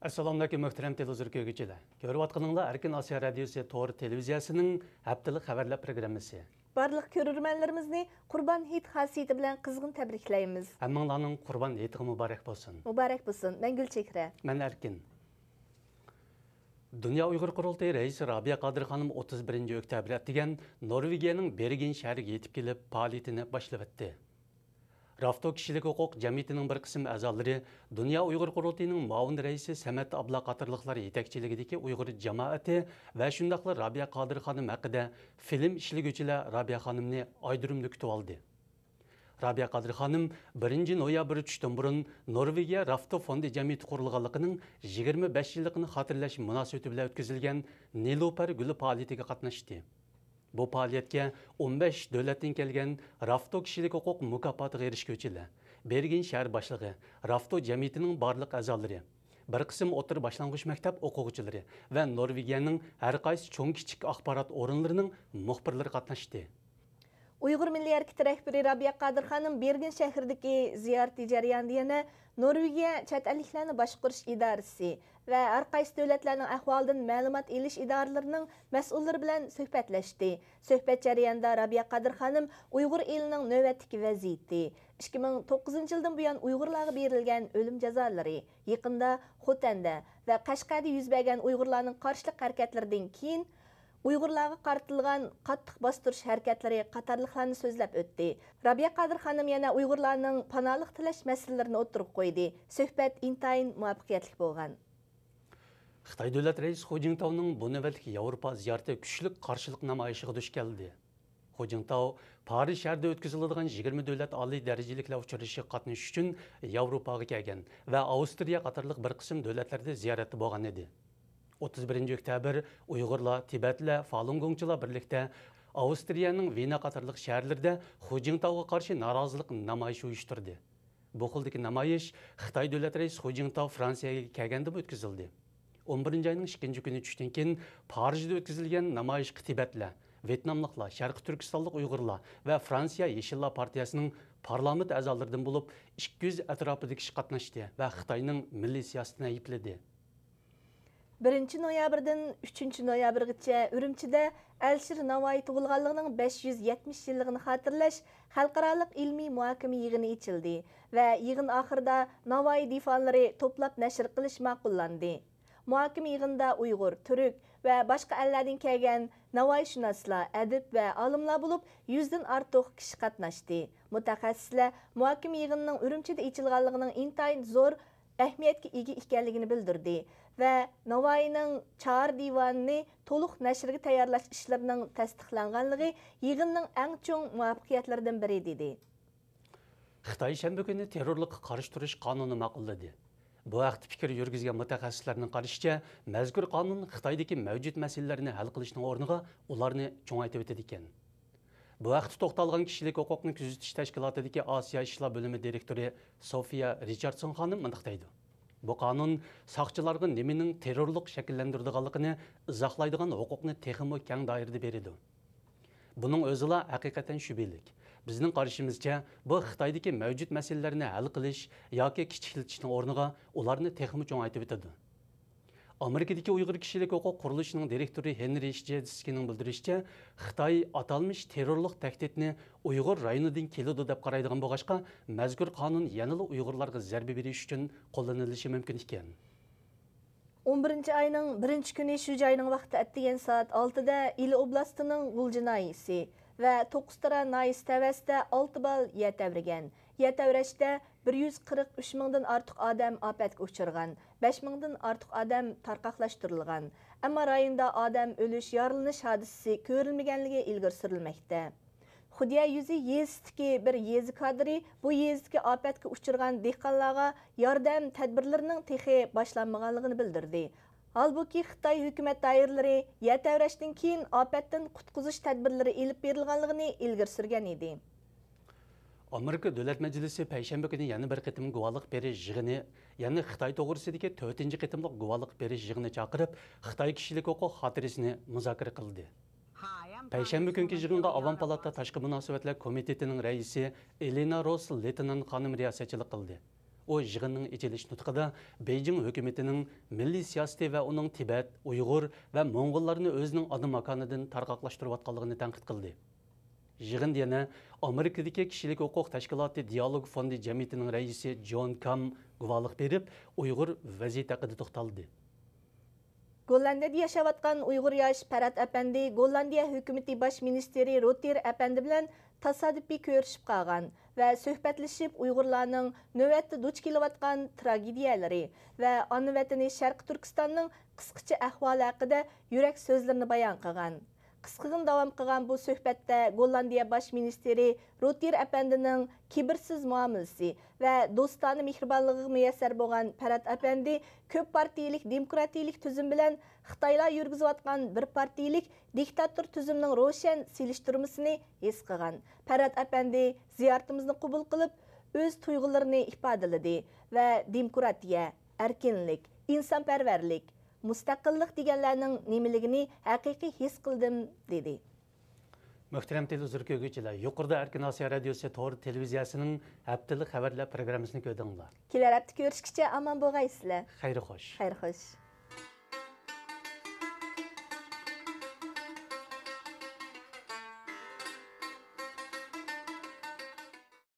Ассаламу алейкум, möhterem televizor kögüçüde. Görüp atqınınla Erkin Азия Radyosu Tor televiziyasının haftalık хабарлар programısı. Barlıq көрерменләребезне Курбан Хит хасиети белән кызгын тәбрикләйбез. Әммәңләрнең Курбан Хиты мөбарәк булсын. Мөбарәк булсын. Мен Гөлчәкрә. Мен Эркин. Dünya Uyghur Qurultayı 31 oktyabr degan Norvegiyaning Bergen shahriga yetib kelib, faoliyatini Рафто кишилик хукук жамиятинин бир кысым азалары Дунья уйгур курултайынын муавин раиси Самат Абла катарлыклар жетекчилигидеги уйгур жамааты ва шундайла Рабия Кадир ханым хакында фильм ишлигүчүлөр Рабия ханымны айдырымды күтүп алды. Рабия Кадир ханым 1 ноябрь түштөн бурун Норвегия Рафто фонду жамияты курулганлыгынын 25 жылдыгын хатırlaş мунасабаты менен өткөзүлгөн Нилупар гүлү фаалиятына катнашты. Bu faoliyatga 15 davlatdan kelgan Rafto kishilik huquq mukofotiga erishguvchilar, Bergin shahar boshlig'i, Rafto jamiyatining barliq a'zolari, bir qism o'tir boshlang'ich maktab o'quvchilari va Norvegiyaning har qaysi cho'ng kichik axborot o'rinlarining muxbirlari qatnashdi. Uyghur milliy harakati rahbari robiya qodir xonim bergen shahridagi ziyorati jarayonida yana norvegiya chet elliklarni boshqarish idorasi va har qaysi davlatlarning ahvolidan ma'lumot olish idoralarining mas'ullari bilan suhbatlashdi suhbat jarayonida robiya qodir xonim uyg'ur elining navbatdagi vaziyati 2009 yildan buyon uyg'urlarga berilgan o'lim jazolari yaqinda xotanda va qashqada yuz bergan uyg'urlarning qarshilik harakatlaridan keyin uyg'urlarga qaratilgan qattiq bostirish harakatlari qatarliqlarni so'zlab o'tdi robiya qodir yana uyg'urlarning panolik tilash masalalarini o'tirib qo'ydi suhbat intayin muvaffaqiyatli bo'lgan xitoy davlat raisi Xu Jintovning bu navbatdagi yevropa ziyorati kuchli qarshilik namoyishiga duch keldi Xu Jintov parij shahrida o'tkaziladigan 20 davlat oliy darajaliklar uchrashuviga qatnashish uchun yevropaga kelgan va avstriya qatorliq bir qism davlatlarda ziyoratda bo'lgan edi 31 октябрь уйғырла, тибетлі, фалын гоңчыла бірлікті Австрияның Вена қатарлық шәрлерді Худжинтауға қаршы наразылық намайыш ұйыштырды. Бұл қылдық намайыш Қытай дөлет рейс Хожингтау Францияға кәгенді өткізілді. 11 айының 2 күні түштен кейін Парижде өткізілген намайыш Қытибетлі, Вьетнамлықла, Шарқы Түркістандық ұйғырла вә Франция Ешілла партиясының парламент әзалдырдың болып 200 әтрапыдық іш қатнашты вә Қытайның милли сиясына епіледі. 1 ноябрдан 3 ноябргече үрімчіде Әлшір Навай туылғанлығының 570 жылдығын хатırlaş халықаралық ilmi muhakimi yig'ini ichildi va yig'in oxirida Navoiy топлап to'plab nashr qilish ma'qullandı. Muhakim yig'inda Uyg'ur, Turk va boshqa allardan kelgan navoiyshunoslar, adib va olimlar bo'lib 100 dan ortiq kishi qatnashdi. Mutaxassislar muhakim yig'inining Urumchida ichilganligining зор ahamiyatga ega ekanligini bildirdi va navoiyning char divanni to'liq nashrga tayyorlash ishlarining tasdiqlanganligi yig'inning eng cho'ng muvaffaqiyatlaridan biri dedi xitoy shanba kuni terrorlikqa qarshi turish qonuni ma'qulladi bu haqda fikr yurgizgan mutaxassislarning qarashicha mazkur qonun xitoydagi mavjud masalalarni hal qilishning o'rniga ularni cho'ngaytib o'tadi ekan Бұлақты тоқталған кішілік оқуқның күзетіш ке Асия Ишла бөлімі директоры София Ричардсон ханым мұндықтайды. Бұл қанун сақчыларғы неменің террорлық қалықыны ұзақлайдыған оқуқны текімі кәң дайырды береді. Бұның өзіла әқиқатен шүбелік. Біздің қарышымызша, бұл Қытайдеке мәвжүд мәселелеріне әлі қылыш, яке кішілтішінің орныға оларыны текімі чоң айтып өтеді. Америкадегі ұйғыр кішілік оқы құрылышының директорі Хенри Шджедскинин билдиришче, Қытай аталмыш террорлук ұйғыр райыны районыдан келуді деп қарайдыған бұғашқа, мәзгүр қанын яныла ұйғырларғы зәрбе бері үшін қолданылышы мүмкін екен. 11 айның 1 күні 3-ші айның вақты әттеген саат 6-да Ил областының Гулжина və 9 tara nayis təvəsdə 6 bal yətəvrigən. Yətəvrəşdə 143 mingdən artıq adam apətə uçurğan, 5 mingdən artıq adam тарқақлаштырылған. Amma rayonda adam ölüş, yarılmış hadisəsi görülməyənliyi ilgir sürülməkdə. Худия юзи естки bir yezi kadri bu yezdiki apetki uçurgan dehqonlarga yordam tadbirlarining texi boshlanmaganligini bildirdi. Албуки Қытай хөкүмәт дайырлары ят әврәштен кейін апәттін құтқызыш тәдбірлері еліп берілғанлығыны елгір сүрген еді. Америка Дөләт Мәжілісі пәйшәмбі күні яны бір қытымын гуалық бері жығыны, яны Хытай тоғырсы деке төртінші қытымлық гуалық бері жығыны чақырып, Қытай кішілік оқу хатырысыны мұзакыр қылды. Пәйшәмбі күнгі жығынға Аван Палатта Ташқы Мұнасуәтлі комитетінің рәйісі Элина Росл Летінан қаным риясәтшілік қылды о жығынның етеліш нұтқыда Бейджің өкіметінің милли сиясты вә оның Тибет, Уйғур вә Моңғолларыны өзінің адым аканыдың тарқақлаштырып атқалығыны тәңқіт қылды. Жығын дені Америкадагы кишилик укук ташкилаты диалог фонды жамиятинин раиси Джон Кам гувалык беріп, уйгур вазият хакында токтолду. Голландияда яшап аткан уйгур яш Парат апанди Голландия hökümeti бас министрі Ротер апанди менен тасадып тасадыпи көршіп қаған вә сөхбәтлішіп ұйғырланың нөәтті дұч келуатқан трагедиялары вә аны вәтіне Шәрқ Түркістанның қысқычы әхвал әқіді юрек сөзлеріні баян қаған қысқығын давам қыған бұл сөхбәтті Голландия баш министері Ротир әпәндінің кибірсіз муамылсы вә достаны мекірбанлығы миясәр болған Пәрәт әпәнді көп партийлік демократийлік түзім білән Қытайла үргізу бір партийлік диктатор түзімнің рошен селіштірмісіне ес қыған. Пәрәт әпәнді зияртымызды құбыл қылып, өз тұйғыларыны ихпадылыды вә демократия, әркенлік, инсанпәрверлік, мұстақыллық дегенлерінің немілігіні әқиқи хес қылдым, деді. Мөхтерем телізір көгейтілі, Юқырды Әркен Асия Радиосы Тор Телевизиясының әптілік әверлі программысының көдіңілі. Келер әпті көрішкіше аман болғайсылы. Қайры қош. Қайры қош.